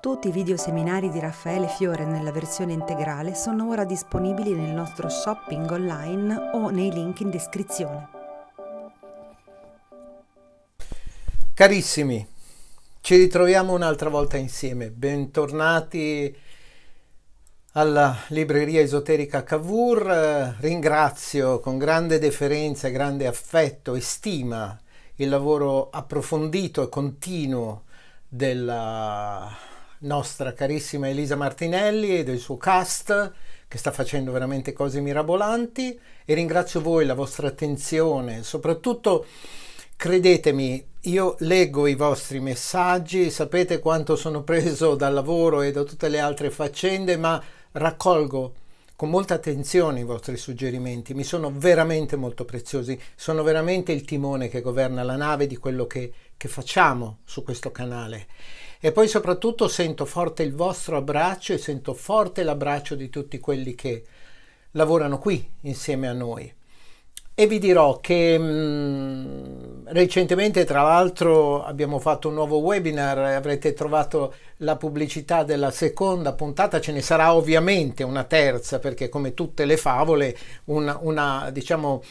Tutti i video seminari di Raffaele Fiore nella versione integrale sono ora disponibili nel nostro shopping online o nei link in descrizione. Carissimi, ci ritroviamo un'altra volta insieme. Bentornati alla libreria esoterica Cavour. Ringrazio con grande deferenza, grande affetto e stima il lavoro approfondito e continuo della nostra carissima Elisa Martinelli e del suo cast che sta facendo veramente cose mirabolanti e ringrazio voi, la vostra attenzione, soprattutto credetemi, io leggo i vostri messaggi, sapete quanto sono preso dal lavoro e da tutte le altre faccende, ma raccolgo con molta attenzione i vostri suggerimenti, mi sono veramente molto preziosi, sono veramente il timone che governa la nave di quello che, che facciamo su questo canale e poi soprattutto sento forte il vostro abbraccio e sento forte l'abbraccio di tutti quelli che lavorano qui insieme a noi. E vi dirò che mh, mm, recentemente, tra l'altro, abbiamo fatto un nuovo webinar, avrete trovato la pubblicità della seconda puntata, ce ne sarà ovviamente una terza, perché come tutte le favole, una, una diciamo,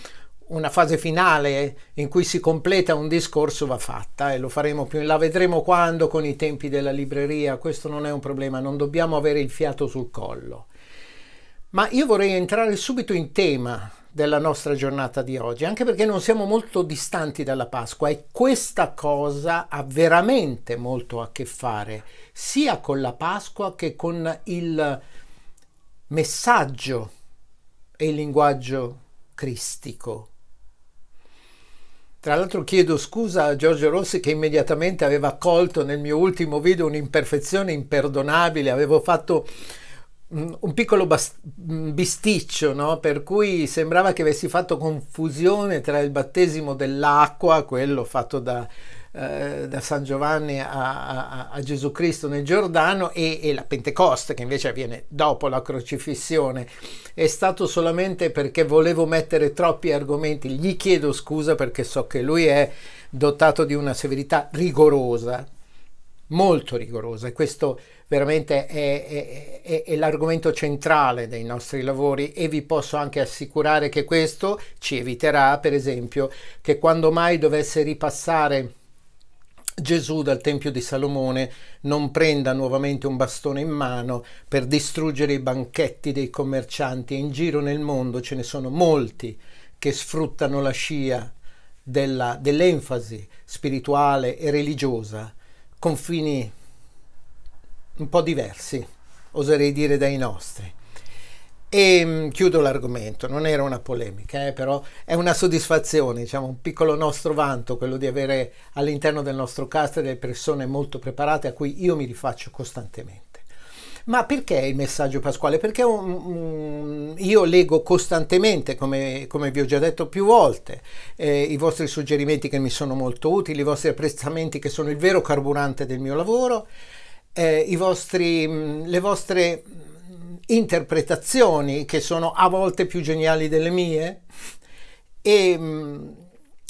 una fase finale in cui si completa un discorso va fatta e lo faremo più in là, vedremo quando con i tempi della libreria, questo non è un problema, non dobbiamo avere il fiato sul collo. Ma io vorrei entrare subito in tema della nostra giornata di oggi, anche perché non siamo molto distanti dalla Pasqua e questa cosa ha veramente molto a che fare sia con la Pasqua che con il messaggio e il linguaggio cristico tra l'altro chiedo scusa a Giorgio Rossi che immediatamente aveva colto nel mio ultimo video un'imperfezione imperdonabile, avevo fatto mm, un piccolo mm, bisticcio, no? per cui sembrava che avessi fatto confusione tra il battesimo dell'acqua, quello fatto da eh, da San Giovanni a, a, a, Gesù Cristo nel Giordano e, e la Pentecoste che invece avviene dopo la crocifissione, è stato solamente perché volevo mettere troppi argomenti. Gli chiedo scusa perché so che lui è dotato di una severità rigorosa, molto rigorosa e questo veramente è, è, è, è, l'argomento centrale dei nostri lavori e vi posso anche assicurare che questo ci eviterà per esempio che quando mai dovesse ripassare Gesù dal Tempio di Salomone non prenda nuovamente un bastone in mano per distruggere i banchetti dei commercianti. In giro nel mondo ce ne sono molti che sfruttano la scia dell'enfasi spirituale e religiosa, confini un po' diversi, oserei dire dai nostri. E mm, chiudo l'argomento, non era una polemica, eh, però è una soddisfazione, diciamo, un piccolo nostro vanto quello di avere all'interno del nostro cast delle persone molto preparate a cui io mi rifaccio costantemente. Ma perché il messaggio pasquale? Perché um, io leggo costantemente, come, come, vi ho già detto più volte, eh, i vostri suggerimenti che mi sono molto utili, i vostri apprezzamenti che sono il vero carburante del mio lavoro, eh, vostri, mm, le vostre interpretazioni che sono a volte più geniali delle mie e,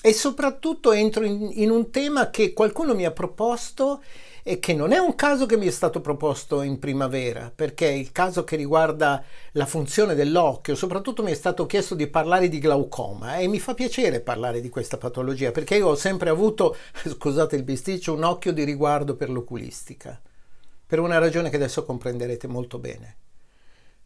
e soprattutto entro in, in, un tema che qualcuno mi ha proposto e che non è un caso che mi è stato proposto in primavera, perché il caso che riguarda la funzione dell'occhio, soprattutto mi è stato chiesto di parlare di glaucoma e mi fa piacere parlare di questa patologia, perché io ho sempre avuto, scusate il bisticcio, un occhio di riguardo per l'oculistica, per una ragione che adesso comprenderete molto bene.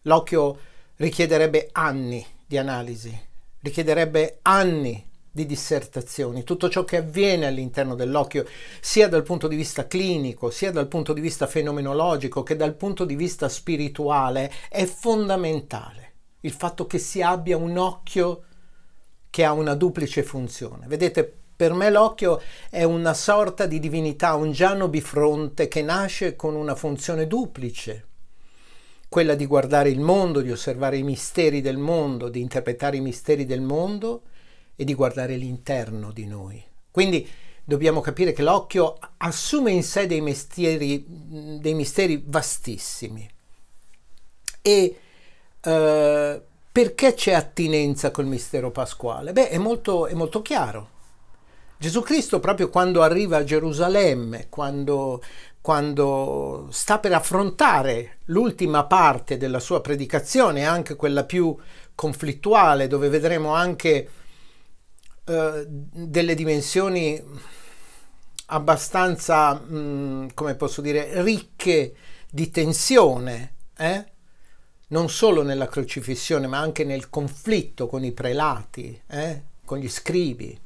L'occhio richiederebbe anni di analisi, richiederebbe anni di dissertazioni, tutto ciò che avviene all'interno dell'occhio, sia dal punto di vista clinico, sia dal punto di vista fenomenologico che dal punto di vista spirituale, è fondamentale. Il fatto che si abbia un occhio che ha una duplice funzione. Vedete, per me l'occhio è una sorta di divinità, un giano bifronte che nasce con una funzione duplice, quella di guardare il mondo, di osservare i misteri del mondo, di interpretare i misteri del mondo e di guardare l'interno di noi. Quindi dobbiamo capire che l'occhio assume in sé dei, mestieri, dei misteri vastissimi. E eh, perché c'è attinenza col mistero pasquale? Beh, è molto, è molto chiaro. Gesù Cristo proprio quando arriva a Gerusalemme, quando quando sta per affrontare l'ultima parte della sua predicazione, anche quella più conflittuale, dove vedremo anche eh, delle dimensioni abbastanza, mh, mm, come posso dire, ricche di tensione, eh? non solo nella crocifissione, ma anche nel conflitto con i prelati, eh? con gli scribi.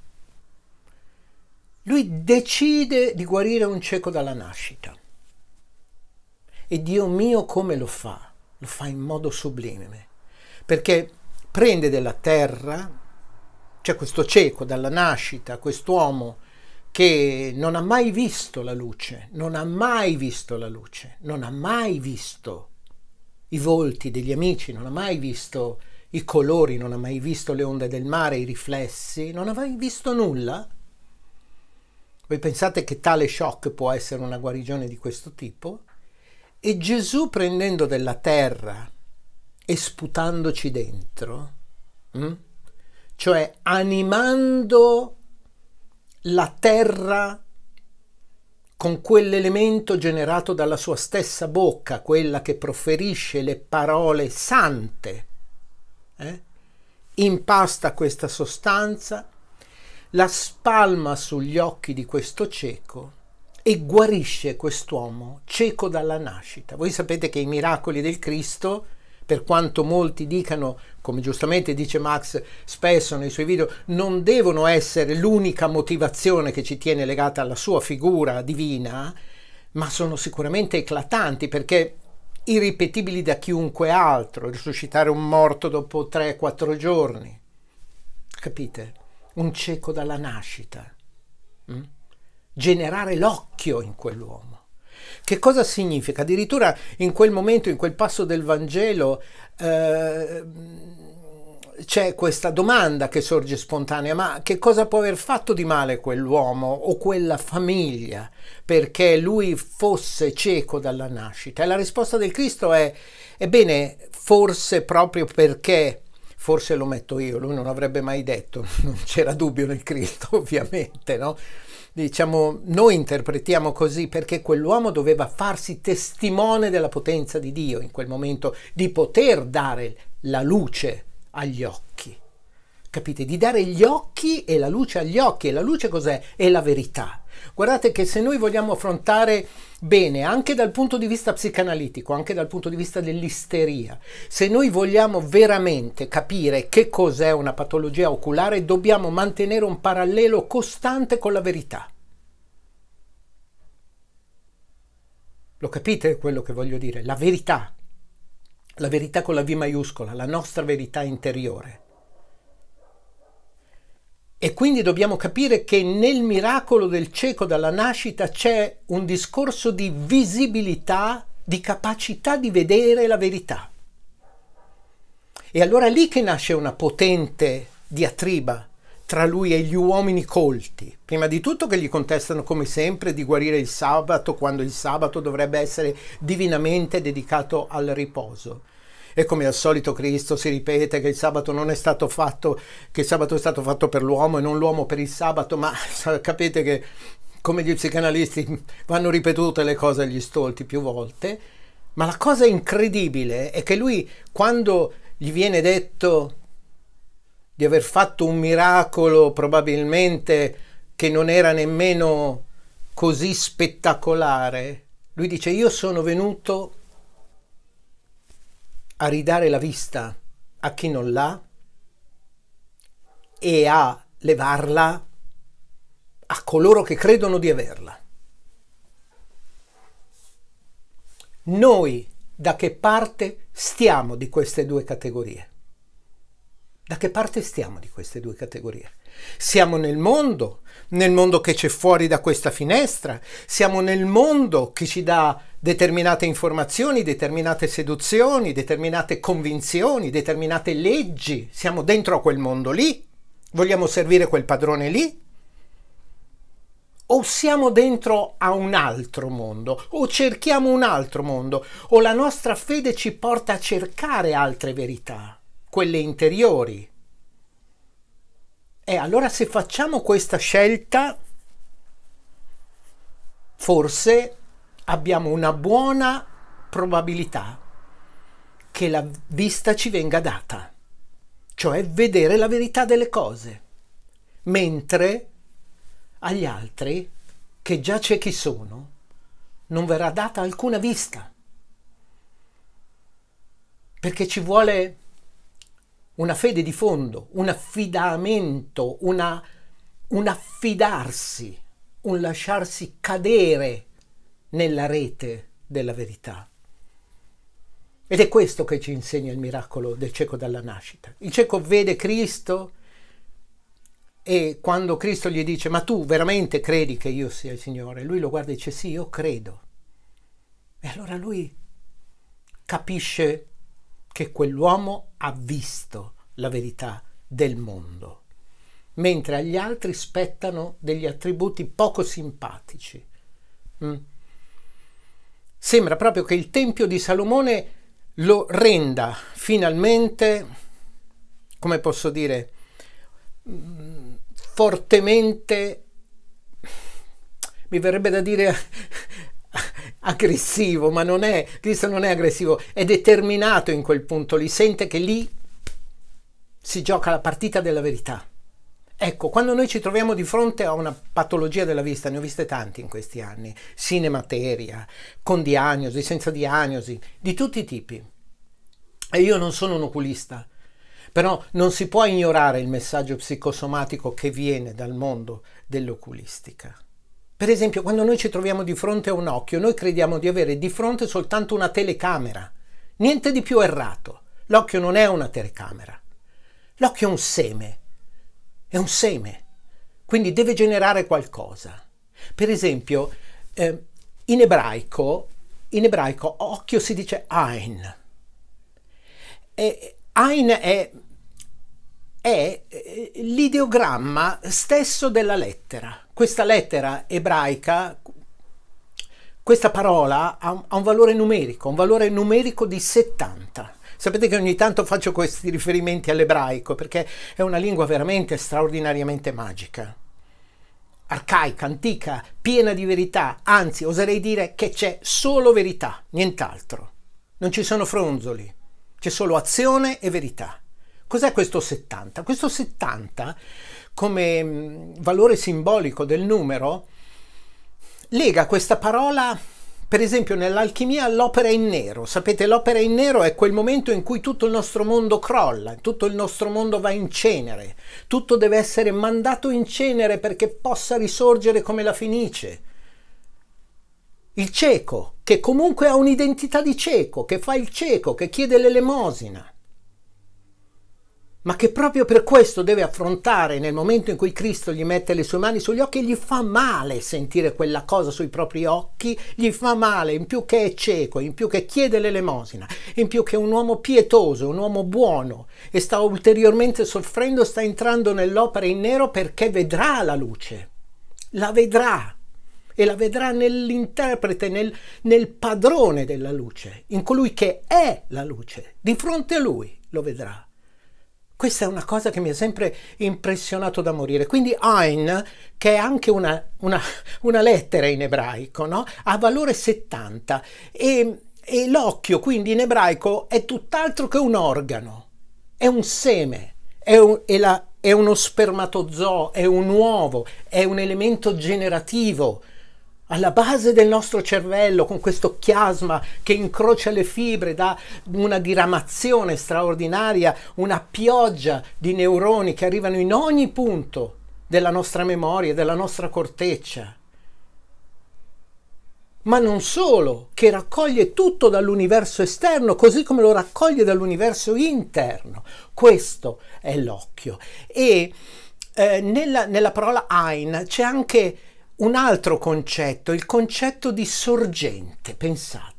Lui decide di guarire un cieco dalla nascita. E Dio mio come lo fa? Lo fa in modo sublime, perché prende della terra, c'è cioè questo cieco dalla nascita, quest'uomo che non ha mai visto la luce, non ha mai visto la luce, non ha mai visto i volti degli amici, non ha mai visto i colori, non ha mai visto le onde del mare, i riflessi, non ha mai visto nulla voi pensate che tale shock può essere una guarigione di questo tipo? E Gesù prendendo della terra e sputandoci dentro, mh? Mm? cioè animando la terra con quell'elemento generato dalla sua stessa bocca, quella che proferisce le parole sante, eh? impasta questa sostanza la spalma sugli occhi di questo cieco e guarisce quest'uomo cieco dalla nascita. Voi sapete che i miracoli del Cristo, per quanto molti dicano, come giustamente dice Max spesso nei suoi video, non devono essere l'unica motivazione che ci tiene legata alla sua figura divina, ma sono sicuramente eclatanti perché irripetibili da chiunque altro, risuscitare un morto dopo 3-4 giorni. Capite? un cieco dalla nascita, mh? Mm? generare l'occhio in quell'uomo. Che cosa significa? Addirittura in quel momento, in quel passo del Vangelo, eh, c'è questa domanda che sorge spontanea, ma che cosa può aver fatto di male quell'uomo o quella famiglia perché lui fosse cieco dalla nascita? E la risposta del Cristo è, ebbene, forse proprio perché forse lo metto io, lui non avrebbe mai detto, non c'era dubbio nel Cristo ovviamente, no? Diciamo, noi interpretiamo così perché quell'uomo doveva farsi testimone della potenza di Dio in quel momento, di poter dare la luce agli occhi. Capite? Di dare gli occhi e la luce agli occhi. E la luce cos'è? È la verità, Guardate che se noi vogliamo affrontare bene, anche dal punto di vista psicanalitico, anche dal punto di vista dell'isteria, se noi vogliamo veramente capire che cos'è una patologia oculare, dobbiamo mantenere un parallelo costante con la verità. Lo capite quello che voglio dire? La verità. La verità con la V maiuscola, la nostra verità interiore. E quindi dobbiamo capire che nel miracolo del cieco dalla nascita c'è un discorso di visibilità, di capacità di vedere la verità. E allora lì che nasce una potente diatriba tra lui e gli uomini colti. Prima di tutto che gli contestano come sempre di guarire il sabato quando il sabato dovrebbe essere divinamente dedicato al riposo. E come al solito Cristo si ripete che il sabato non è stato fatto, che il sabato è stato fatto per l'uomo e non l'uomo per il sabato, ma capite che come gli psicanalisti vanno ripetute le cose agli stolti più volte, ma la cosa incredibile è che lui quando gli viene detto di aver fatto un miracolo probabilmente che non era nemmeno così spettacolare, lui dice io sono venuto a ridare la vista a chi non l'ha e a levarla a coloro che credono di averla. Noi da che parte stiamo di queste due categorie? Da che parte stiamo di queste due categorie? Siamo nel mondo, nel mondo che c'è fuori da questa finestra, siamo nel mondo che ci dà determinate informazioni, determinate seduzioni, determinate convinzioni, determinate leggi. Siamo dentro a quel mondo lì? Vogliamo servire quel padrone lì? O siamo dentro a un altro mondo, o cerchiamo un altro mondo, o la nostra fede ci porta a cercare altre verità, quelle interiori. E allora se facciamo questa scelta, forse abbiamo una buona probabilità che la vista ci venga data, cioè vedere la verità delle cose, mentre agli altri, che già ciechi sono, non verrà data alcuna vista, perché ci vuole una fede di fondo, un affidamento, una, un affidarsi, un lasciarsi cadere nella rete della verità. Ed è questo che ci insegna il miracolo del cieco dalla nascita. Il cieco vede Cristo e quando Cristo gli dice ma tu veramente credi che io sia il Signore? Lui lo guarda e dice sì, io credo. E allora lui capisce che quell'uomo ha visto la verità del mondo, mentre agli altri spettano degli attributi poco simpatici. Mm? sembra proprio che il Tempio di Salomone lo renda finalmente, come posso dire, fortemente, mi verrebbe da dire aggressivo, ma non è, Cristo non è aggressivo, è determinato in quel punto lì, sente che lì si gioca la partita della verità. Ecco, quando noi ci troviamo di fronte a una patologia della vista, ne ho viste tanti in questi anni, cinemateria, con diagnosi, senza diagnosi, di tutti i tipi. E io non sono un oculista, però non si può ignorare il messaggio psicosomatico che viene dal mondo dell'oculistica. Per esempio, quando noi ci troviamo di fronte a un occhio, noi crediamo di avere di fronte soltanto una telecamera. Niente di più errato. L'occhio non è una telecamera. L'occhio è un seme è un seme, quindi deve generare qualcosa. Per esempio, eh, in, ebraico, in ebraico occhio si dice ein. E ein è, è l'ideogramma stesso della lettera. Questa lettera ebraica, questa parola ha un, ha un valore numerico, un valore numerico di 70. Sapete che ogni tanto faccio questi riferimenti all'ebraico perché è una lingua veramente straordinariamente magica arcaica, antica, piena di verità, anzi oserei dire che c'è solo verità, nient'altro. Non ci sono fronzoli, c'è solo azione e verità. Cos'è questo 70? Questo 70, come mm, valore simbolico del numero, lega questa parola per esempio nell'alchimia l'opera in nero, sapete l'opera in nero è quel momento in cui tutto il nostro mondo crolla, tutto il nostro mondo va in cenere, tutto deve essere mandato in cenere perché possa risorgere come la fenice. Il cieco, che comunque ha un'identità di cieco, che fa il cieco, che chiede l'elemosina ma che proprio per questo deve affrontare nel momento in cui Cristo gli mette le sue mani sugli occhi, gli fa male sentire quella cosa sui propri occhi, gli fa male in più che è cieco, in più che chiede l'elemosina, in più che un uomo pietoso, un uomo buono e sta ulteriormente soffrendo, sta entrando nell'opera in nero perché vedrà la luce, la vedrà e la vedrà nell'interprete, nel, nel padrone della luce, in colui che è la luce, di fronte a lui lo vedrà. Questa è una cosa che mi ha sempre impressionato da morire. Quindi Ein, che è anche una, una, una lettera in ebraico, no? ha valore 70 e, e l'occhio quindi in ebraico è tutt'altro che un organo, è un seme, è, un, è, la, è uno spermatozoo, è un uovo, è un elemento generativo, alla base del nostro cervello, con questo chiasma che incrocia le fibre, dà una diramazione straordinaria, una pioggia di neuroni che arrivano in ogni punto della nostra memoria, della nostra corteccia. Ma non solo, che raccoglie tutto dall'universo esterno, così come lo raccoglie dall'universo interno. Questo è l'occhio. E eh, nella, nella parola Ein c'è anche un altro concetto, il concetto di sorgente, pensate.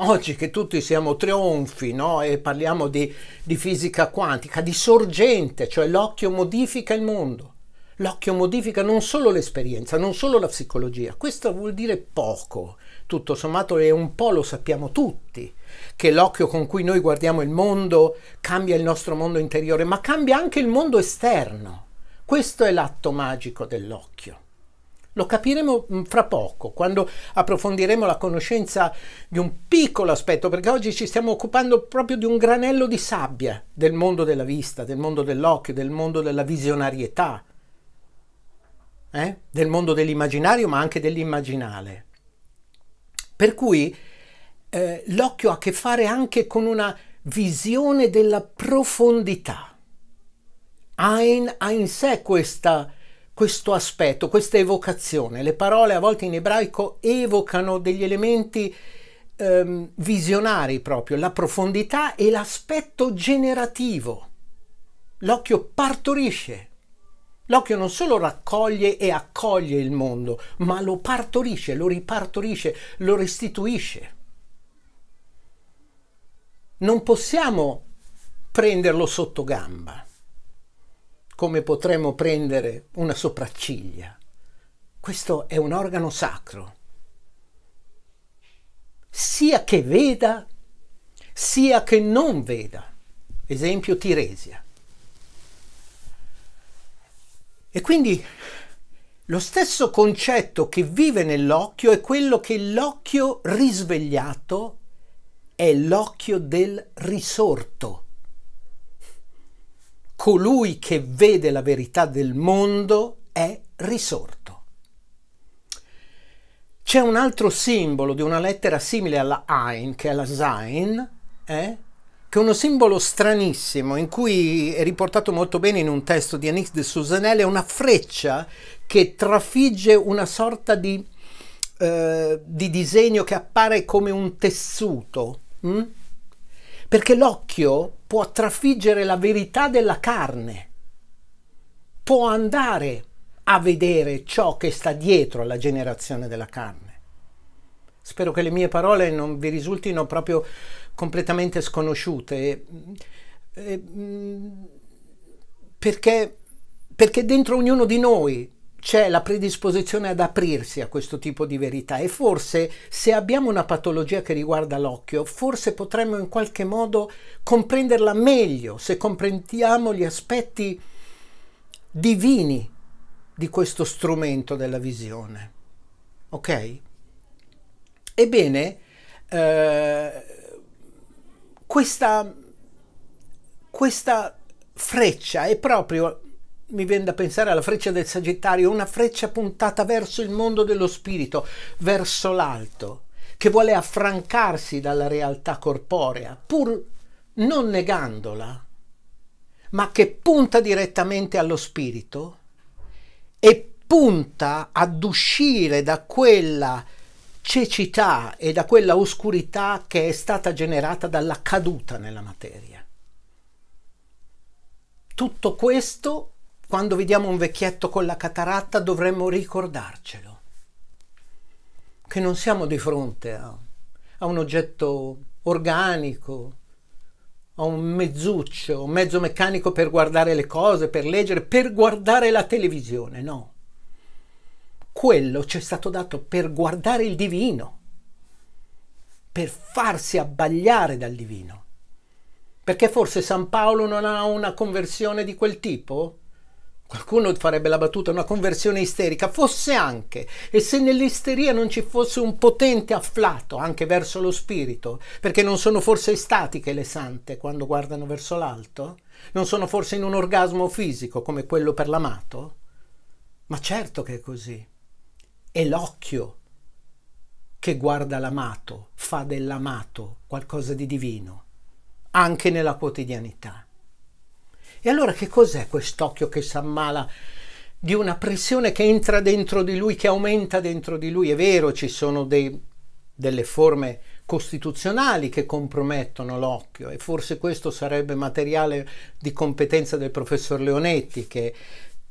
Oggi che tutti siamo trionfi no? e parliamo di, di fisica quantica, di sorgente, cioè l'occhio modifica il mondo. L'occhio modifica non solo l'esperienza, non solo la psicologia. Questo vuol dire poco, tutto sommato e un po' lo sappiamo tutti, che l'occhio con cui noi guardiamo il mondo cambia il nostro mondo interiore, ma cambia anche il mondo esterno. Questo è l'atto magico dell'occhio. Lo capiremo mm, fra poco, quando approfondiremo la conoscenza di un piccolo aspetto, perché oggi ci stiamo occupando proprio di un granello di sabbia del mondo della vista, del mondo dell'occhio, del mondo della visionarietà, eh? del mondo dell'immaginario, ma anche dell'immaginale. Per cui eh, l'occhio ha a che fare anche con una visione della profondità. Ha in, ha in sé questa questo aspetto, questa evocazione. Le parole a volte in ebraico evocano degli elementi ehm, visionari proprio, la profondità e l'aspetto generativo. L'occhio partorisce. L'occhio non solo raccoglie e accoglie il mondo, ma lo partorisce, lo ripartorisce, lo restituisce. Non possiamo prenderlo sotto gamba come potremmo prendere una sopracciglia. Questo è un organo sacro. Sia che veda, sia che non veda. Esempio Tiresia. E quindi lo stesso concetto che vive nell'occhio è quello che l'occhio risvegliato è l'occhio del risorto colui che vede la verità del mondo è risorto. C'è un altro simbolo di una lettera simile alla Ain, che è la Sein, eh? che è uno simbolo stranissimo, in cui è riportato molto bene in un testo di Anix de Susanelle, è una freccia che trafigge una sorta di, eh, di disegno che appare come un tessuto. Hm? perché l'occhio può trafiggere la verità della carne, può andare a vedere ciò che sta dietro alla generazione della carne. Spero che le mie parole non vi risultino proprio completamente sconosciute, mm, perché, perché dentro ognuno di noi c'è la predisposizione ad aprirsi a questo tipo di verità e forse se abbiamo una patologia che riguarda l'occhio, forse potremmo in qualche modo comprenderla meglio se comprendiamo gli aspetti divini di questo strumento della visione. Ok? Ebbene, eh, questa, questa freccia è proprio mi viene da pensare alla freccia del Sagittario, una freccia puntata verso il mondo dello spirito, verso l'alto, che vuole affrancarsi dalla realtà corporea, pur non negandola, ma che punta direttamente allo spirito e punta ad uscire da quella cecità e da quella oscurità che è stata generata dalla caduta nella materia. Tutto questo quando vediamo un vecchietto con la cataratta dovremmo ricordarcelo, che non siamo di fronte a, a un oggetto organico, a un mezzuccio, un mezzo meccanico per guardare le cose, per leggere, per guardare la televisione, no. Quello ci è stato dato per guardare il divino, per farsi abbagliare dal divino. Perché forse San Paolo non ha una conversione di quel tipo? qualcuno farebbe la battuta, una conversione isterica, fosse anche, e se nell'isteria non ci fosse un potente afflato anche verso lo spirito, perché non sono forse estatiche le sante quando guardano verso l'alto? Non sono forse in un orgasmo fisico come quello per l'amato? Ma certo che è così. È l'occhio che guarda l'amato, fa dell'amato qualcosa di divino, anche nella quotidianità. E allora che cos'è quest'occhio che si ammala Di una pressione che entra dentro di lui, che aumenta dentro di lui. È vero, ci sono dei, delle forme costituzionali che compromettono l'occhio e forse questo sarebbe materiale di competenza del professor Leonetti che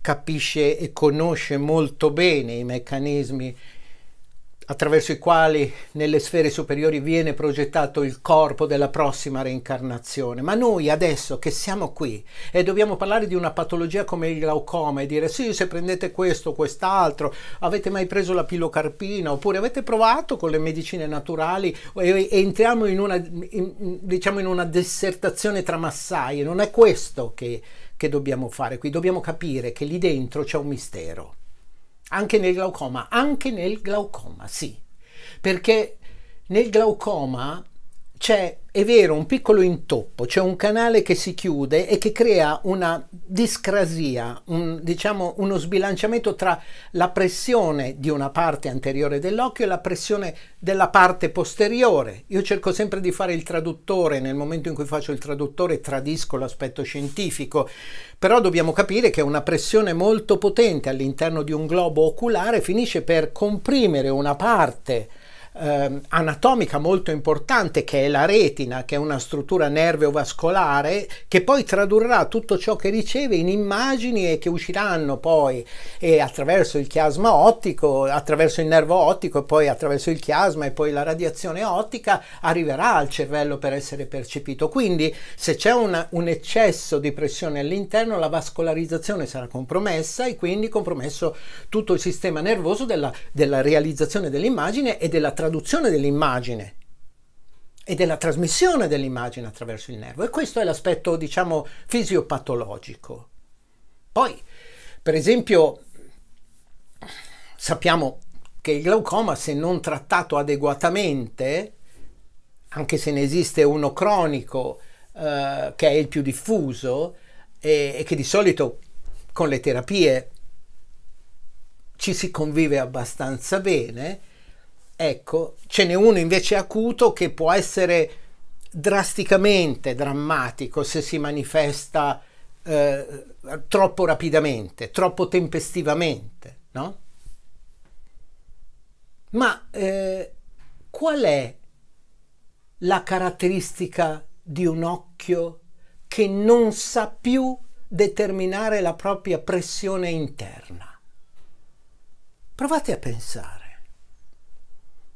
capisce e conosce molto bene i meccanismi attraverso i quali nelle sfere superiori viene progettato il corpo della prossima reincarnazione. Ma noi adesso che siamo qui e dobbiamo parlare di una patologia come il glaucoma e dire sì, se prendete questo, quest'altro, avete mai preso la pilocarpina oppure avete provato con le medicine naturali e, e entriamo in una, in, diciamo in una dissertazione tra massaie, non è questo che, che dobbiamo fare qui, dobbiamo capire che lì dentro c'è un mistero. Anche nel glaucoma, anche nel glaucoma, sì. Perché nel glaucoma c'è, è vero, un piccolo intoppo, c'è un canale che si chiude e che crea una discrasia, un, diciamo uno sbilanciamento tra la pressione di una parte anteriore dell'occhio e la pressione della parte posteriore. Io cerco sempre di fare il traduttore, nel momento in cui faccio il traduttore tradisco l'aspetto scientifico, però dobbiamo capire che una pressione molto potente all'interno di un globo oculare finisce per comprimere una parte eh, anatomica molto importante che è la retina, che è una struttura nerveovascolare che poi tradurrà tutto ciò che riceve in immagini e che usciranno poi eh, attraverso il chiasma ottico, attraverso il nervo ottico e poi attraverso il chiasma e poi la radiazione ottica arriverà al cervello per essere percepito. Quindi se c'è una, un eccesso di pressione all'interno la vascolarizzazione sarà compromessa e quindi compromesso tutto il sistema nervoso della, della realizzazione dell'immagine e della trasmissione traduzione dell'immagine e della trasmissione dell'immagine attraverso il nervo. E questo è l'aspetto, diciamo, fisiopatologico. Poi, per esempio, sappiamo che il glaucoma, se non trattato adeguatamente, anche se ne esiste uno cronico, eh, che è il più diffuso e, e che di solito con le terapie ci si convive abbastanza bene, Ecco, ce n'è uno invece acuto che può essere drasticamente drammatico se si manifesta eh, troppo rapidamente, troppo tempestivamente, no? Ma eh, qual è la caratteristica di un occhio che non sa più determinare la propria pressione interna? Provate a pensare.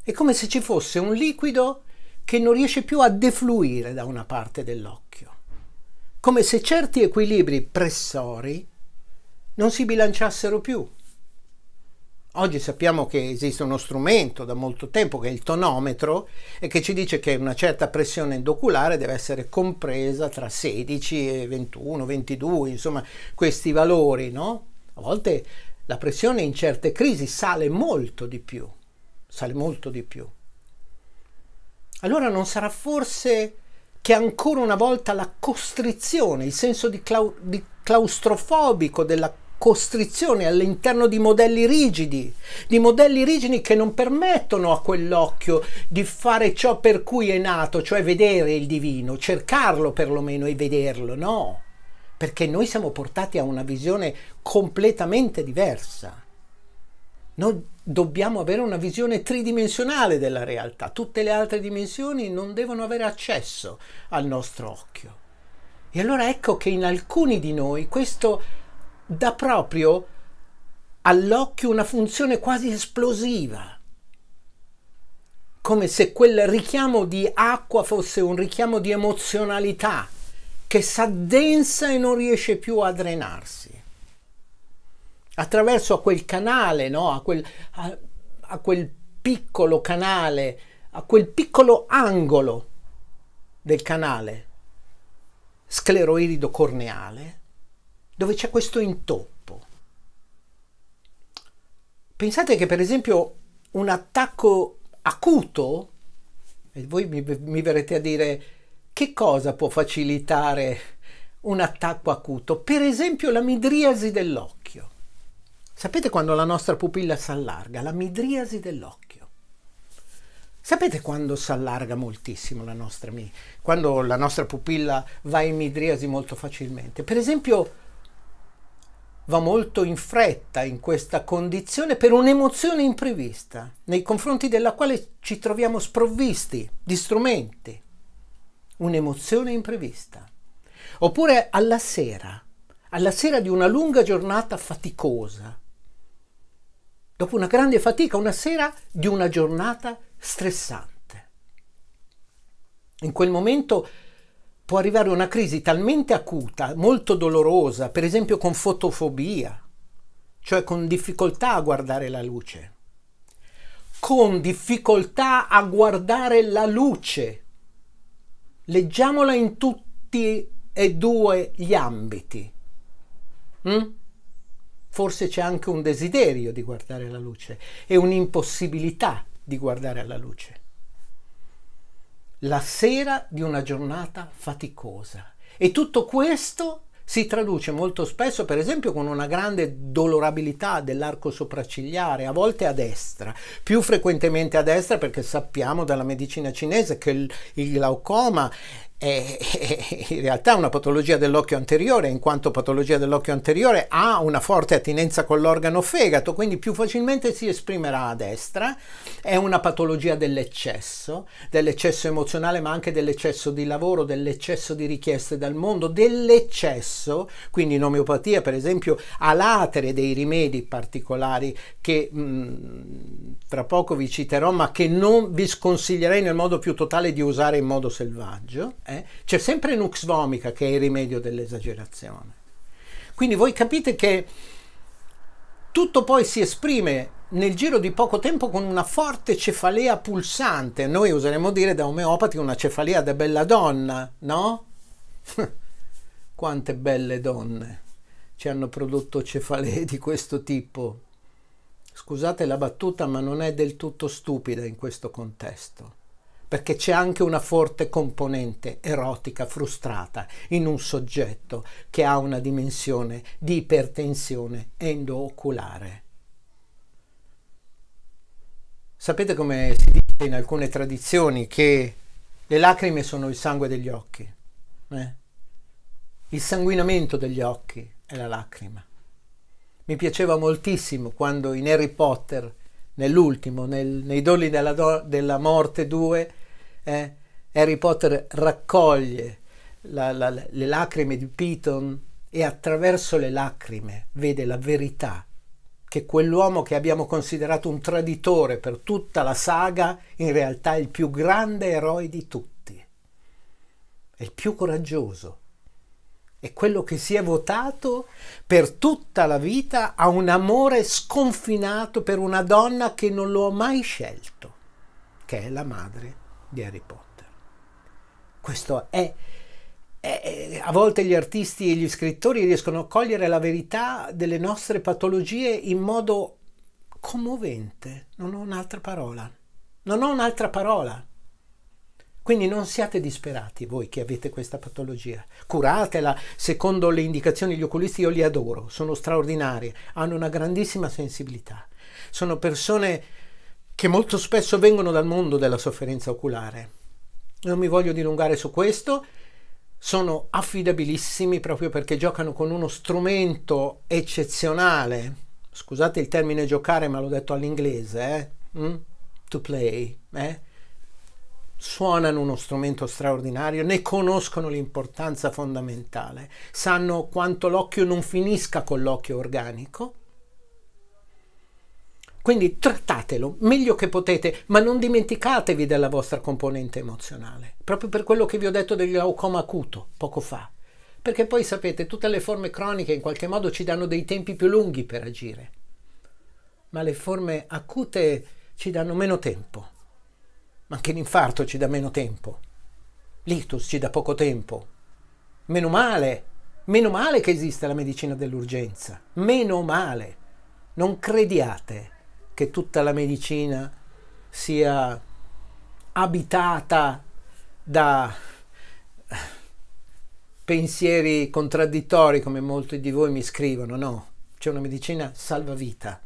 È come se ci fosse un liquido che non riesce più a defluire da una parte dell'occhio, come se certi equilibri pressori non si bilanciassero più. Oggi sappiamo che esiste uno strumento da molto tempo che è il tonometro e che ci dice che una certa pressione endoculare deve essere compresa tra 16 e 21, 22, insomma questi valori, no? A volte la pressione in certe crisi sale molto di più sale molto di più. Allora non sarà forse che ancora una volta la costrizione, il senso di, clau- di claustrofobico della costrizione all'interno di modelli rigidi, di modelli rigidi che non permettono a quell'occhio di fare ciò per cui è nato, cioè vedere il divino, cercarlo perlomeno e vederlo, no, perché noi siamo portati a una visione completamente diversa. Noi dobbiamo avere una visione tridimensionale della realtà, tutte le altre dimensioni non devono avere accesso al nostro occhio. E allora ecco che in alcuni di noi questo dà proprio all'occhio una funzione quasi esplosiva, come se quel richiamo di acqua fosse un richiamo di emozionalità che s'addensa e non riesce più a drenarsi attraverso a quel canale, no? a, quel, a, a quel piccolo canale, a quel piccolo angolo del canale scleroirido corneale, dove c'è questo intoppo. Pensate che per esempio un attacco acuto, e voi mi, mi verrete a dire che cosa può facilitare un attacco acuto? Per esempio la midriasi dell'occhio. Sapete quando la nostra pupilla si allarga? La midriasi dell'occhio. Sapete quando si allarga moltissimo la nostra, quando la nostra pupilla va in midriasi molto facilmente? Per esempio, va molto in fretta in questa condizione per un'emozione imprevista, nei confronti della quale ci troviamo sprovvisti di strumenti. Un'emozione imprevista. Oppure alla sera, alla sera di una lunga giornata faticosa, dopo una grande fatica, una sera di una giornata stressante. In quel momento può arrivare una crisi talmente acuta, molto dolorosa, per esempio con fotofobia, cioè con difficoltà a guardare la luce. Con difficoltà a guardare la luce. Leggiamola in tutti e due gli ambiti. Mm? Forse c'è anche un desiderio di guardare alla luce e un'impossibilità di guardare alla luce. La sera di una giornata faticosa. E tutto questo si traduce molto spesso, per esempio, con una grande dolorabilità dell'arco sopraccigliare, a volte a destra, più frequentemente a destra perché sappiamo dalla medicina cinese che il, glaucoma è in realtà una patologia dell'occhio anteriore, in quanto patologia dell'occhio anteriore ha una forte attinenza con l'organo fegato, quindi più facilmente si esprimerà a destra, è una patologia dell'eccesso, dell'eccesso emozionale ma anche dell'eccesso di lavoro, dell'eccesso di richieste dal mondo, dell'eccesso, quindi in omeopatia per esempio a latere dei rimedi particolari che mh, mm, tra poco vi citerò ma che non vi sconsiglierei nel modo più totale di usare in modo selvaggio eh, c'è sempre nux vomica che è il rimedio dell'esagerazione. Quindi voi capite che tutto poi si esprime nel giro di poco tempo con una forte cefalea pulsante, noi useremmo dire da omeopati una cefalea da bella donna, no? Quante belle donne ci hanno prodotto cefalee di questo tipo. Scusate la battuta, ma non è del tutto stupida in questo contesto perché c'è anche una forte componente erotica frustrata in un soggetto che ha una dimensione di ipertensione endooculare. Sapete come si dice in alcune tradizioni che le lacrime sono il sangue degli occhi? Eh? Il sanguinamento degli occhi è la lacrima. Mi piaceva moltissimo quando in Harry Potter, nell'ultimo, nel, nei Dolly della, della Morte 2, eh? Harry Potter raccoglie la, la, le lacrime di Piton e attraverso le lacrime vede la verità che quell'uomo che abbiamo considerato un traditore per tutta la saga in realtà è il più grande eroe di tutti, è il più coraggioso, è quello che si è votato per tutta la vita a un amore sconfinato per una donna che non lo ha mai scelto, che è la madre di Harry Potter. Questo è, è, a volte gli artisti e gli scrittori riescono a cogliere la verità delle nostre patologie in modo commovente. Non ho un'altra parola. Non ho un'altra parola. Quindi non siate disperati voi che avete questa patologia. Curatela secondo le indicazioni degli oculisti, io li adoro, sono straordinarie, hanno una grandissima sensibilità. Sono persone che molto spesso vengono dal mondo della sofferenza oculare. Non mi voglio dilungare su questo, sono affidabilissimi proprio perché giocano con uno strumento eccezionale. Scusate il termine giocare, ma l'ho detto all'inglese, eh? mm? to play. Eh? Suonano uno strumento straordinario, ne conoscono l'importanza fondamentale, sanno quanto l'occhio non finisca con l'occhio organico quindi trattatelo meglio che potete, ma non dimenticatevi della vostra componente emozionale, proprio per quello che vi ho detto del glaucoma acuto poco fa. Perché poi sapete, tutte le forme croniche in qualche modo ci danno dei tempi più lunghi per agire, ma le forme acute ci danno meno tempo. Ma anche l'infarto ci dà meno tempo. L'ictus ci dà poco tempo. Meno male, meno male che esiste la medicina dell'urgenza. Meno male. Non crediate che tutta la medicina sia abitata da eh, pensieri contraddittori come molti di voi mi scrivono, no, c'è una medicina salvavita.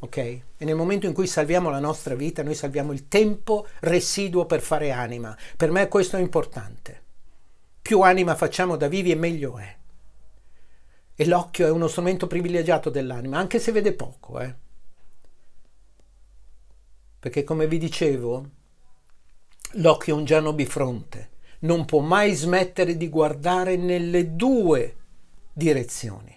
Ok? E nel momento in cui salviamo la nostra vita, noi salviamo il tempo residuo per fare anima. Per me questo è importante. Più anima facciamo da vivi e meglio è. E l'occhio è uno strumento privilegiato dell'anima, anche se vede poco, eh perché come vi dicevo, l'occhio un giano bifronte non può mai smettere di guardare nelle due direzioni.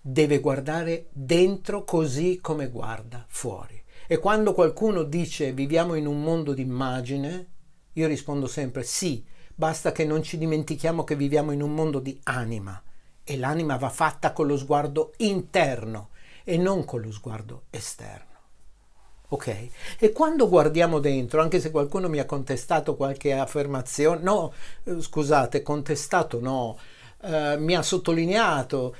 Deve guardare dentro così come guarda fuori. E quando qualcuno dice viviamo in un mondo d'immagine, io rispondo sempre sì, basta che non ci dimentichiamo che viviamo in un mondo di anima e l'anima va fatta con lo sguardo interno e non con lo sguardo esterno. Ok? E quando guardiamo dentro, anche se qualcuno mi ha contestato qualche affermazione, no, eh, scusate, contestato no, eh, mi ha sottolineato,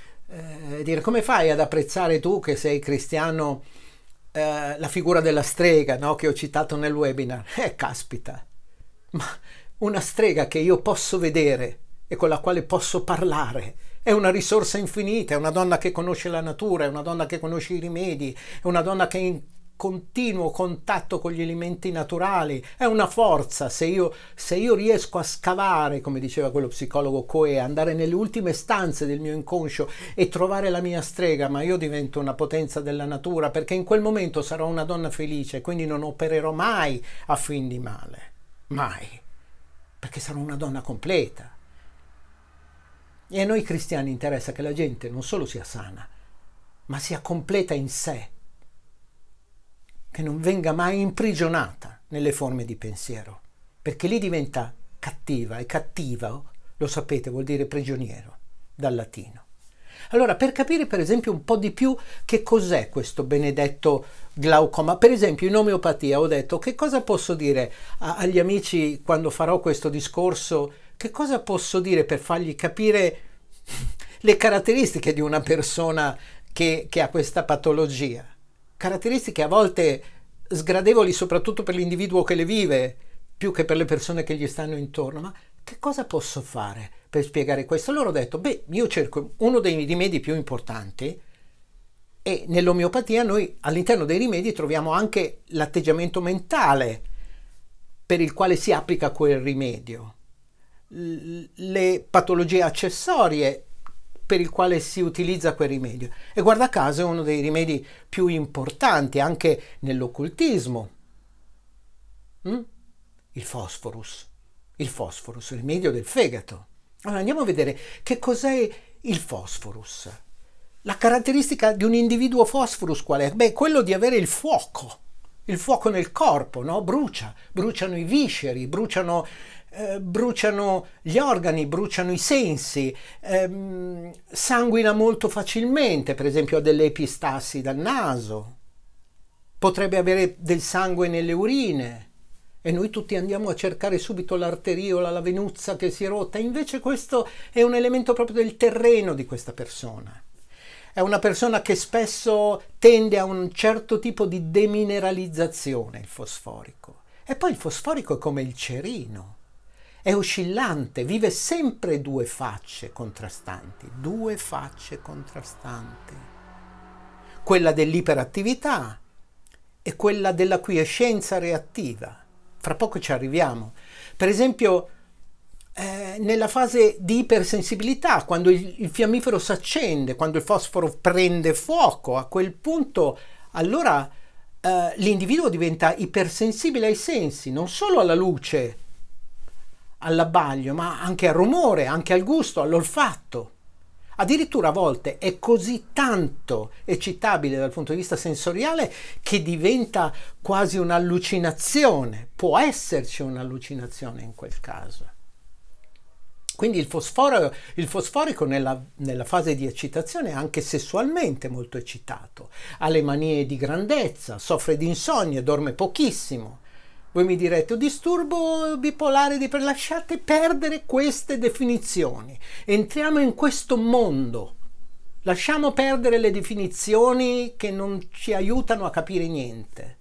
eh, dire come fai ad apprezzare tu che sei cristiano eh, la figura della strega no, che ho citato nel webinar? Eh, caspita, ma una strega che io posso vedere e con la quale posso parlare è una risorsa infinita, è una donna che conosce la natura, è una donna che conosce i rimedi, è una donna che continuo contatto con gli elementi naturali, è una forza, se io, se io riesco a scavare, come diceva quello psicologo Coe, andare nelle ultime stanze del mio inconscio e trovare la mia strega, ma io divento una potenza della natura perché in quel momento sarò una donna felice, e quindi non opererò mai a fin di male, mai, perché sarò una donna completa. E a noi cristiani interessa che la gente non solo sia sana, ma sia completa in sé che non venga mai imprigionata nelle forme di pensiero, perché lì diventa cattiva e cattiva, lo sapete, vuol dire prigioniero dal latino. Allora, per capire per esempio un po' di più che cos'è questo benedetto glaucoma, per esempio in omeopatia ho detto che cosa posso dire a, agli amici quando farò questo discorso, che cosa posso dire per fargli capire le caratteristiche di una persona che, che ha questa patologia caratteristiche a volte sgradevoli soprattutto per l'individuo che le vive, più che per le persone che gli stanno intorno, ma che cosa posso fare per spiegare questo? Allora ho detto, beh, io cerco uno dei rimedi più importanti e nell'omeopatia noi all'interno dei rimedi troviamo anche l'atteggiamento mentale per il quale si applica quel rimedio, le patologie accessorie per il quale si utilizza quel rimedio. E guarda caso è uno dei rimedi più importanti anche nell'occultismo. Mm? Il fosforus. Il fosforus, il rimedio del fegato. Allora andiamo a vedere che cos'è il fosforus. La caratteristica di un individuo fosforus qual è? Beh, quello di avere il fuoco, il fuoco nel corpo, no? Brucia, bruciano i visceri, bruciano eh, bruciano gli organi, bruciano i sensi, ehm, sanguina molto facilmente, per esempio ha delle epistassi dal naso, potrebbe avere del sangue nelle urine e noi tutti andiamo a cercare subito l'arteriola, la venuzza che si è rotta, invece questo è un elemento proprio del terreno di questa persona. È una persona che spesso tende a un certo tipo di demineralizzazione, il fosforico. E poi il fosforico è come il cerino, è oscillante, vive sempre due facce contrastanti, due facce contrastanti, quella dell'iperattività e quella della quiescenza reattiva. Fra poco ci arriviamo. Per esempio, eh, nella fase di ipersensibilità, quando il, il fiammifero si accende, quando il fosforo prende fuoco, a quel punto allora eh, l'individuo diventa ipersensibile ai sensi, non solo alla luce, all'abbaglio, ma anche al rumore, anche al gusto, all'olfatto. Addirittura a volte è così tanto eccitabile dal punto di vista sensoriale che diventa quasi un'allucinazione, può esserci un'allucinazione in quel caso. Quindi il, fosforo, il fosforico nella, nella, fase di eccitazione è anche sessualmente molto eccitato, ha le manie di grandezza, soffre di insonnia, dorme pochissimo. Voi mi direte, oh, disturbo bipolare di per lasciate perdere queste definizioni. Entriamo in questo mondo. Lasciamo perdere le definizioni che non ci aiutano a capire niente.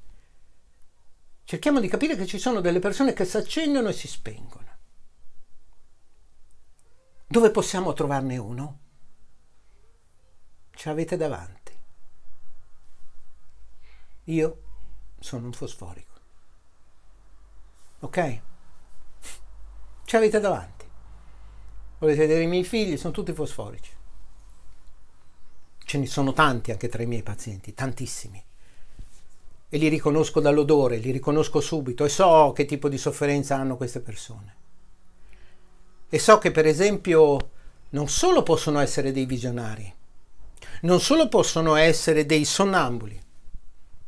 Cerchiamo di capire che ci sono delle persone che si accendono e si spengono. Dove possiamo trovarne uno? Ce l'avete davanti. Io sono un fosforico ok? Ci avete davanti. Volete vedere i miei figli? Sono tutti fosforici. Ce ne sono tanti anche tra i miei pazienti, tantissimi. E li riconosco dall'odore, li riconosco subito e so che tipo di sofferenza hanno queste persone. E so che per esempio non solo possono essere dei visionari, non solo possono essere dei sonnambuli,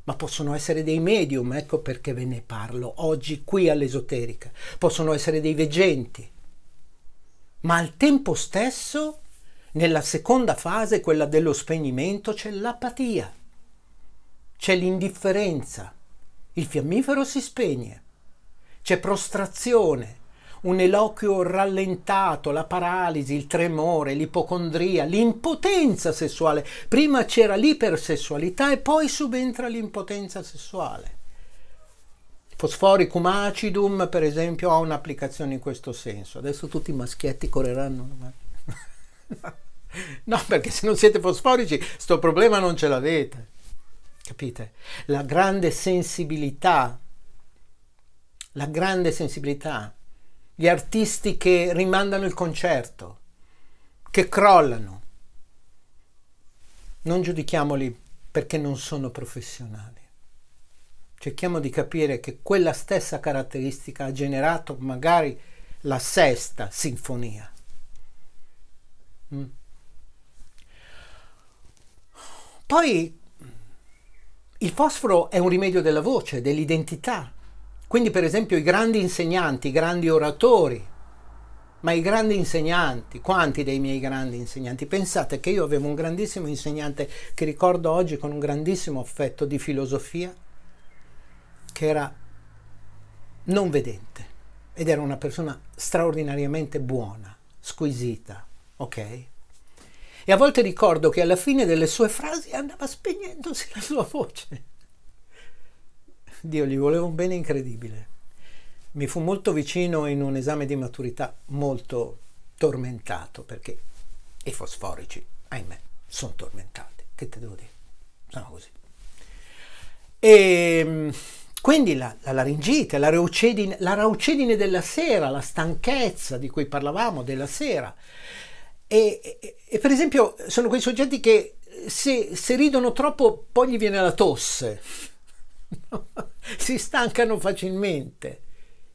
ma possono essere dei medium, ecco perché ve ne parlo oggi qui all'esoterica, possono essere dei veggenti, ma al tempo stesso, nella seconda fase, quella dello spegnimento, c'è l'apatia, c'è l'indifferenza, il fiammifero si spegne, c'è prostrazione, un eloquio rallentato, la paralisi, il tremore, l'ipocondria, l'impotenza sessuale. Prima c'era l'ipersessualità e poi subentra l'impotenza sessuale. Fosforicum acidum, per esempio, ha un'applicazione in questo senso. Adesso tutti i maschietti correranno. No, perché se non siete fosforici, sto problema non ce l'avete. Capite? La grande sensibilità, la grande sensibilità gli artisti che rimandano il concerto, che crollano. Non giudichiamoli perché non sono professionali. Cerchiamo di capire che quella stessa caratteristica ha generato magari la sesta sinfonia. Mm. Poi il fosforo è un rimedio della voce, dell'identità. Quindi per esempio i grandi insegnanti, i grandi oratori, ma i grandi insegnanti, quanti dei miei grandi insegnanti? Pensate che io avevo un grandissimo insegnante che ricordo oggi con un grandissimo affetto di filosofia, che era non vedente ed era una persona straordinariamente buona, squisita, ok? E a volte ricordo che alla fine delle sue frasi andava spegnendosi la sua voce Dio gli voleva un bene incredibile. Mi fu molto vicino in un esame di maturità molto tormentato perché i fosforici, ahimè, sono tormentati. Che te devo dire? Sono così. E ehm, quindi la, la laringite, la raucedine, la raucedine della sera, la stanchezza di cui parlavamo della sera. E, e, e per esempio sono quei soggetti che se, se ridono troppo poi gli viene la tosse. si stancano facilmente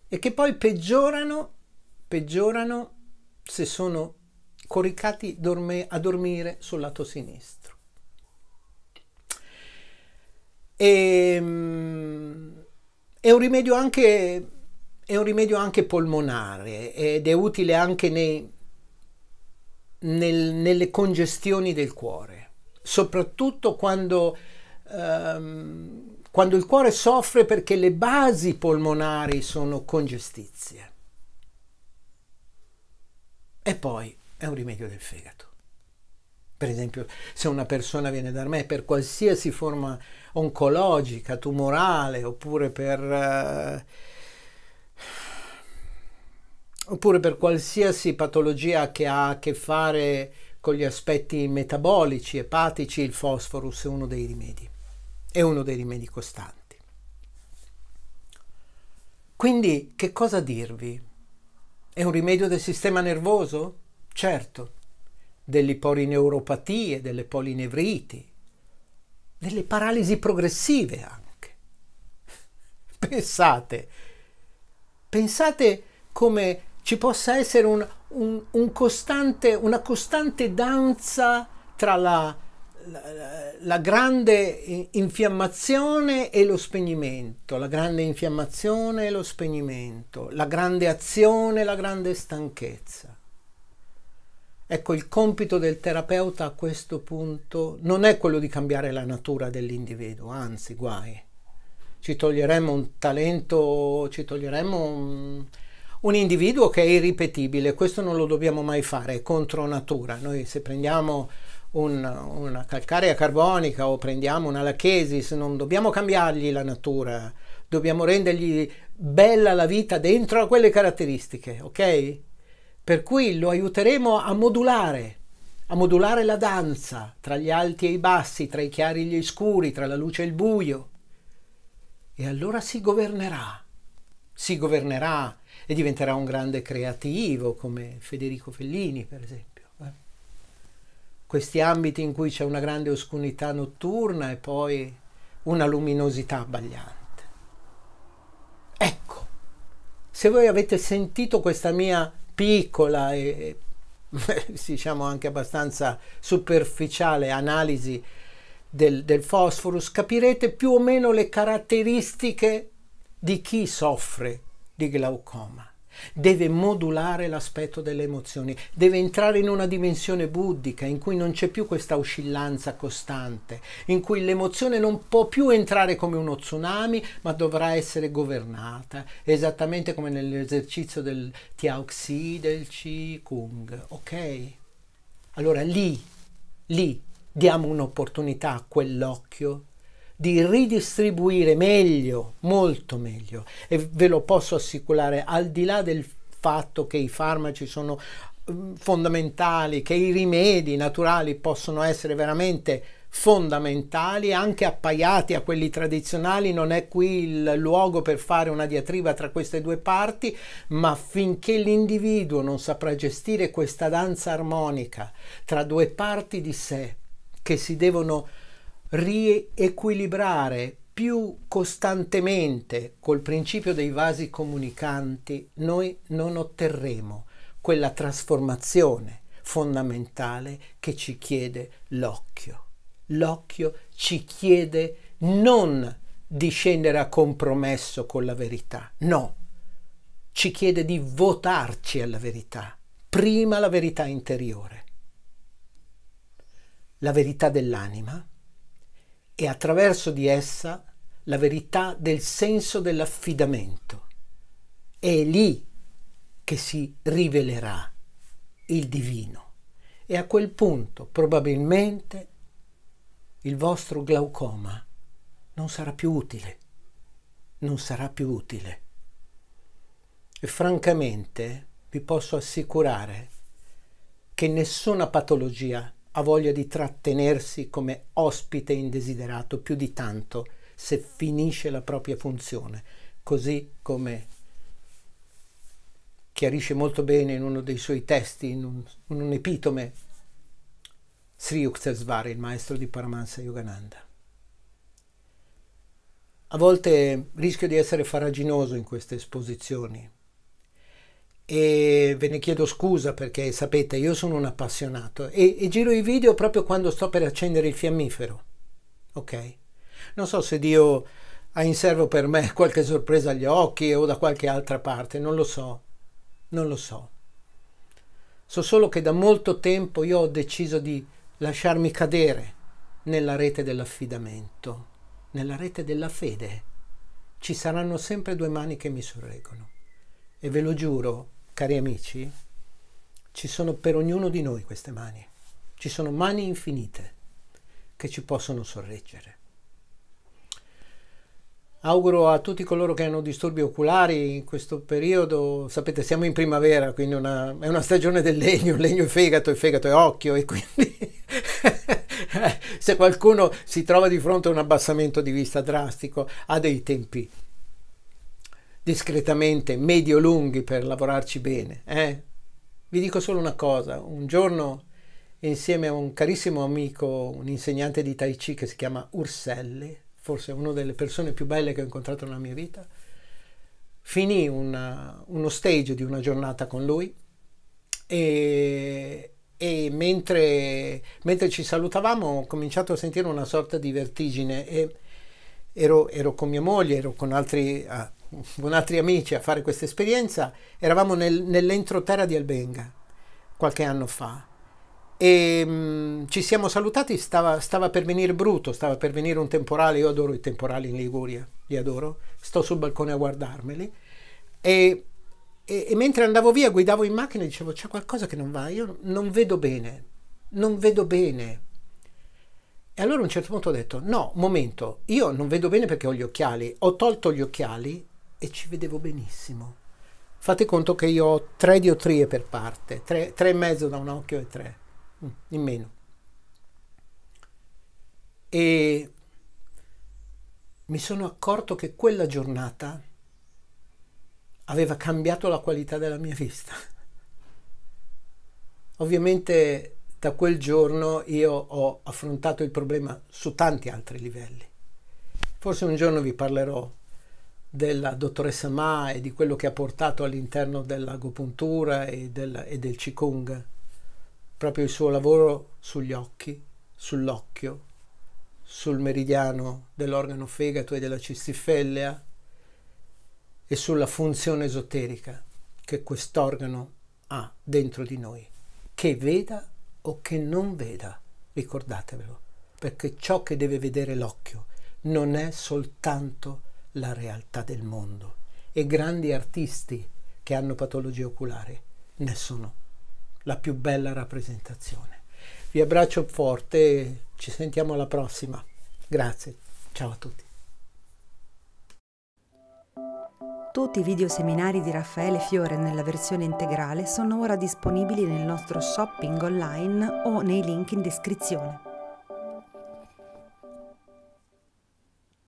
e che poi peggiorano, peggiorano se sono coricati dorme, a dormire sul lato sinistro. E, ehm, è, un rimedio anche, è un rimedio anche polmonare ed è utile anche nei, nel, nelle congestioni del cuore, soprattutto quando um, quando il cuore soffre perché le basi polmonari sono congestizie. E poi è un rimedio del fegato. Per esempio, se una persona viene da me per qualsiasi forma oncologica, tumorale, oppure per, eh, oppure per qualsiasi patologia che ha a che fare con gli aspetti metabolici, epatici, il fosforus è uno dei rimedi è uno dei rimedi costanti. Quindi che cosa dirvi? È un rimedio del sistema nervoso? Certo, delle polineuropatie, delle polinevriti, delle paralisi progressive anche. Pensate, pensate come ci possa essere un, un, un costante, una costante danza tra la la grande infiammazione e lo spegnimento, la grande infiammazione e lo spegnimento, la grande azione e la grande stanchezza. Ecco, il compito del terapeuta a questo punto non è quello di cambiare la natura dell'individuo, anzi, guai. Ci toglieremmo un talento, ci toglieremmo un, un individuo che è irripetibile, questo non lo dobbiamo mai fare, è contro natura. Noi se prendiamo una, una calcarea carbonica o prendiamo una lachesis, non dobbiamo cambiargli la natura, dobbiamo rendergli bella la vita dentro a quelle caratteristiche, ok? Per cui lo aiuteremo a modulare, a modulare la danza tra gli alti e i bassi, tra i chiari e gli scuri, tra la luce e il buio. E allora si governerà, si governerà e diventerà un grande creativo come Federico Fellini, per esempio questi ambiti in cui c'è una grande oscurità notturna e poi una luminosità abbagliante. Ecco, se voi avete sentito questa mia piccola e diciamo anche abbastanza superficiale analisi del, del fosforus, capirete più o meno le caratteristiche di chi soffre di glaucoma deve modulare l'aspetto delle emozioni, deve entrare in una dimensione buddica in cui non c'è più questa oscillanza costante, in cui l'emozione non può più entrare come uno tsunami, ma dovrà essere governata, esattamente come nell'esercizio del Tiaoxi, del Qi Kung, ok? Allora lì, lì diamo un'opportunità a quell'occhio di ridistribuire meglio, molto meglio e ve lo posso assicurare al di là del fatto che i farmaci sono mm, fondamentali, che i rimedi naturali possono essere veramente fondamentali, anche appaiati a quelli tradizionali, non è qui il luogo per fare una diatriba tra queste due parti, ma finché l'individuo non saprà gestire questa danza armonica tra due parti di sé che si devono riequilibrare più costantemente col principio dei vasi comunicanti, noi non otterremo quella trasformazione fondamentale che ci chiede l'occhio. L'occhio ci chiede non di scendere a compromesso con la verità, no, ci chiede di votarci alla verità, prima la verità interiore, la verità dell'anima e attraverso di essa la verità del senso dell'affidamento. È lì che si rivelerà il divino e a quel punto probabilmente il vostro glaucoma non sarà più utile, non sarà più utile. E francamente vi posso assicurare che nessuna patologia ha voglia di trattenersi come ospite indesiderato più di tanto se finisce la propria funzione, così come chiarisce molto bene in uno dei suoi testi, in un, in un epitome, Sri Yuktesvari, il maestro di Paramahansa Yogananda. A volte rischio di essere faraginoso in queste esposizioni, e ve ne chiedo scusa perché sapete io sono un appassionato e, e giro i video proprio quando sto per accendere il fiammifero. Ok? Non so se Dio ha in serbo per me qualche sorpresa agli occhi o da qualche altra parte, non lo so, non lo so. So solo che da molto tempo io ho deciso di lasciarmi cadere nella rete dell'affidamento, nella rete della fede. Ci saranno sempre due mani che mi sorreggono. E ve lo giuro, cari amici, ci sono per ognuno di noi queste mani. Ci sono mani infinite che ci possono sorreggere. Auguro a tutti coloro che hanno disturbi oculari in questo periodo, sapete siamo in primavera, quindi una, è una stagione del legno, il legno è fegato, il fegato è occhio e quindi se qualcuno si trova di fronte a un abbassamento di vista drastico ha dei tempi discretamente medio-lunghi per lavorarci bene. Eh? Vi dico solo una cosa, un giorno insieme a un carissimo amico, un insegnante di Tai Chi che si chiama Urselli, forse una delle persone più belle che ho incontrato nella mia vita, finì una, uno stage di una giornata con lui e, e mentre, mentre, ci salutavamo ho cominciato a sentire una sorta di vertigine e ero, ero con mia moglie, ero con altri... Ah, con altri amici a fare questa esperienza, eravamo nel, nell'entroterra di Albenga qualche anno fa e mh, mm, ci siamo salutati, stava, stava, per venire Bruto, stava per venire un temporale, io adoro i temporali in Liguria, li adoro, sto sul balcone a guardarmeli e, e, e mentre andavo via guidavo in macchina e dicevo c'è qualcosa che non va, io non vedo bene, non vedo bene. E allora a un certo punto ho detto no, momento, io non vedo bene perché ho gli occhiali, ho tolto gli occhiali e ci vedevo benissimo. Fate conto che io ho tre diotrie per parte, tre, tre e mezzo da un occhio e tre, mm, in meno. E mi sono accorto che quella giornata aveva cambiato la qualità della mia vista. Ovviamente da quel giorno io ho affrontato il problema su tanti altri livelli. Forse un giorno vi parlerò della dottoressa Ma e di quello che ha portato all'interno dell'agopuntura e del, e del Qigong, proprio il suo lavoro sugli occhi, sull'occhio, sul meridiano dell'organo fegato e della cistifellea e sulla funzione esoterica che quest'organo ha dentro di noi, che veda o che non veda, ricordatevelo, perché ciò che deve vedere l'occhio non è soltanto la realtà del mondo e grandi artisti che hanno patologie oculari ne sono la più bella rappresentazione. Vi abbraccio forte e ci sentiamo alla prossima. Grazie, ciao a tutti. Tutti i video seminari di Raffaele Fiore nella versione integrale sono ora disponibili nel nostro shopping online o nei link in descrizione.